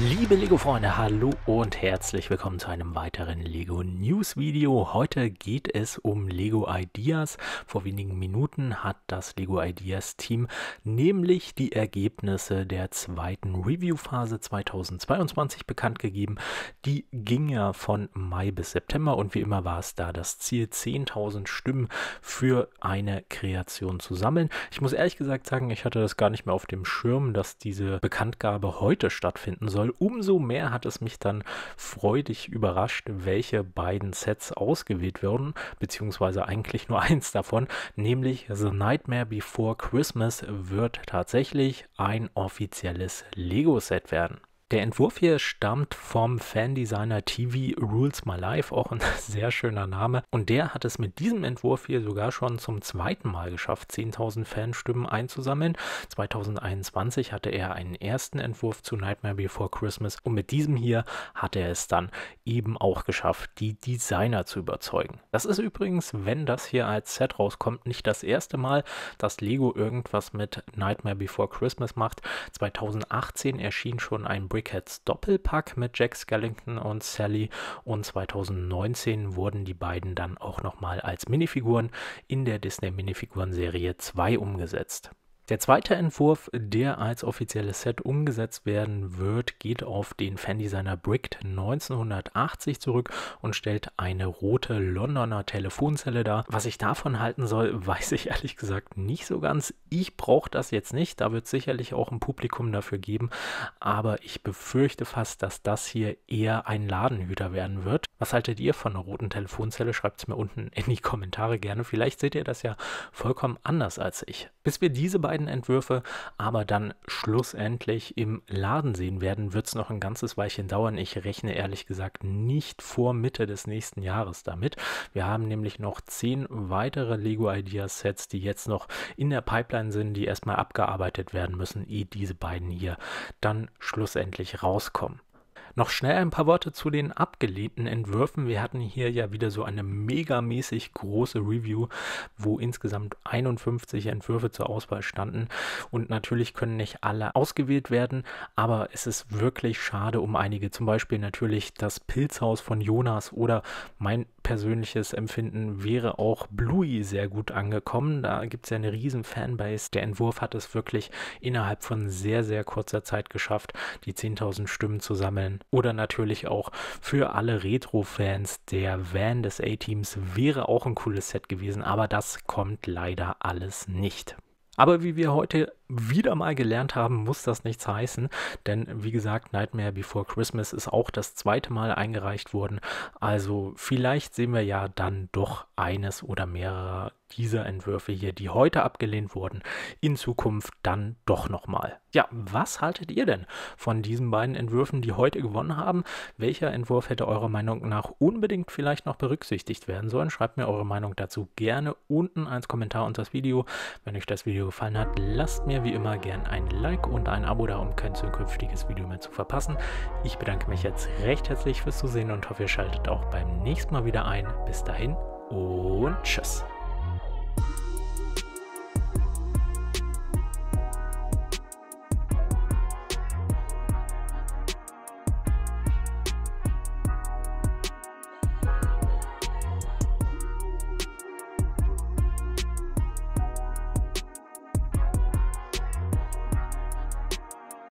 Liebe Lego-Freunde, hallo und herzlich willkommen zu einem weiteren Lego News Video. Heute geht es um Lego Ideas. Vor wenigen Minuten hat das Lego Ideas Team nämlich die Ergebnisse der zweiten Review-Phase 2022 bekannt gegeben. Die ging ja von Mai bis September und wie immer war es da das Ziel, 10.000 Stimmen für eine Kreation zu sammeln. Ich muss ehrlich gesagt sagen, ich hatte das gar nicht mehr auf dem Schirm, dass diese Bekanntgabe heute stattfinden soll soll. Umso mehr hat es mich dann freudig überrascht, welche beiden Sets ausgewählt wurden, beziehungsweise eigentlich nur eins davon, nämlich The Nightmare Before Christmas wird tatsächlich ein offizielles Lego-Set werden. Der Entwurf hier stammt vom Fandesigner TV Rules My Life, auch ein sehr schöner Name. Und der hat es mit diesem Entwurf hier sogar schon zum zweiten Mal geschafft, 10.000 Fanstimmen einzusammeln. 2021 hatte er einen ersten Entwurf zu Nightmare Before Christmas und mit diesem hier hat er es dann eben auch geschafft, die Designer zu überzeugen. Das ist übrigens, wenn das hier als Set rauskommt, nicht das erste Mal, dass Lego irgendwas mit Nightmare Before Christmas macht. 2018 erschien schon ein Brick Cats Doppelpack mit Jack Skellington und Sally und 2019 wurden die beiden dann auch nochmal als Minifiguren in der Disney Minifiguren Serie 2 umgesetzt. Der zweite Entwurf, der als offizielles Set umgesetzt werden wird, geht auf den Fandesigner Bricked 1980 zurück und stellt eine rote Londoner Telefonzelle dar. Was ich davon halten soll, weiß ich ehrlich gesagt nicht so ganz. Ich brauche das jetzt nicht, da wird es sicherlich auch ein Publikum dafür geben, aber ich befürchte fast, dass das hier eher ein Ladenhüter werden wird. Was haltet ihr von einer roten Telefonzelle? Schreibt es mir unten in die Kommentare gerne. Vielleicht seht ihr das ja vollkommen anders als ich. Bis wir diese beiden beiden Entwürfe, aber dann schlussendlich im Laden sehen werden, wird es noch ein ganzes Weilchen dauern. Ich rechne ehrlich gesagt nicht vor Mitte des nächsten Jahres damit. Wir haben nämlich noch zehn weitere Lego Ideas Sets, die jetzt noch in der Pipeline sind, die erstmal abgearbeitet werden müssen, ehe diese beiden hier dann schlussendlich rauskommen. Noch schnell ein paar Worte zu den abgelehnten Entwürfen. Wir hatten hier ja wieder so eine megamäßig große Review, wo insgesamt 51 Entwürfe zur Auswahl standen. Und natürlich können nicht alle ausgewählt werden, aber es ist wirklich schade um einige. Zum Beispiel natürlich das Pilzhaus von Jonas oder mein persönliches Empfinden wäre auch Bluey sehr gut angekommen. Da gibt es ja eine riesen Fanbase. Der Entwurf hat es wirklich innerhalb von sehr, sehr kurzer Zeit geschafft, die 10.000 Stimmen zu sammeln. Oder natürlich auch für alle Retro-Fans, der Van des A-Teams wäre auch ein cooles Set gewesen, aber das kommt leider alles nicht. Aber wie wir heute wieder mal gelernt haben, muss das nichts heißen. Denn wie gesagt, Nightmare Before Christmas ist auch das zweite Mal eingereicht worden. Also vielleicht sehen wir ja dann doch eines oder mehrere dieser Entwürfe hier, die heute abgelehnt wurden, in Zukunft dann doch nochmal. Ja, was haltet ihr denn von diesen beiden Entwürfen, die heute gewonnen haben? Welcher Entwurf hätte eurer Meinung nach unbedingt vielleicht noch berücksichtigt werden sollen? Schreibt mir eure Meinung dazu gerne unten als Kommentar unter das Video. Wenn euch das Video gefallen hat, lasst mir wie immer gern ein Like und ein Abo da, um kein zukünftiges Video mehr zu verpassen. Ich bedanke mich jetzt recht herzlich fürs Zusehen und hoffe, ihr schaltet auch beim nächsten Mal wieder ein. Bis dahin und tschüss.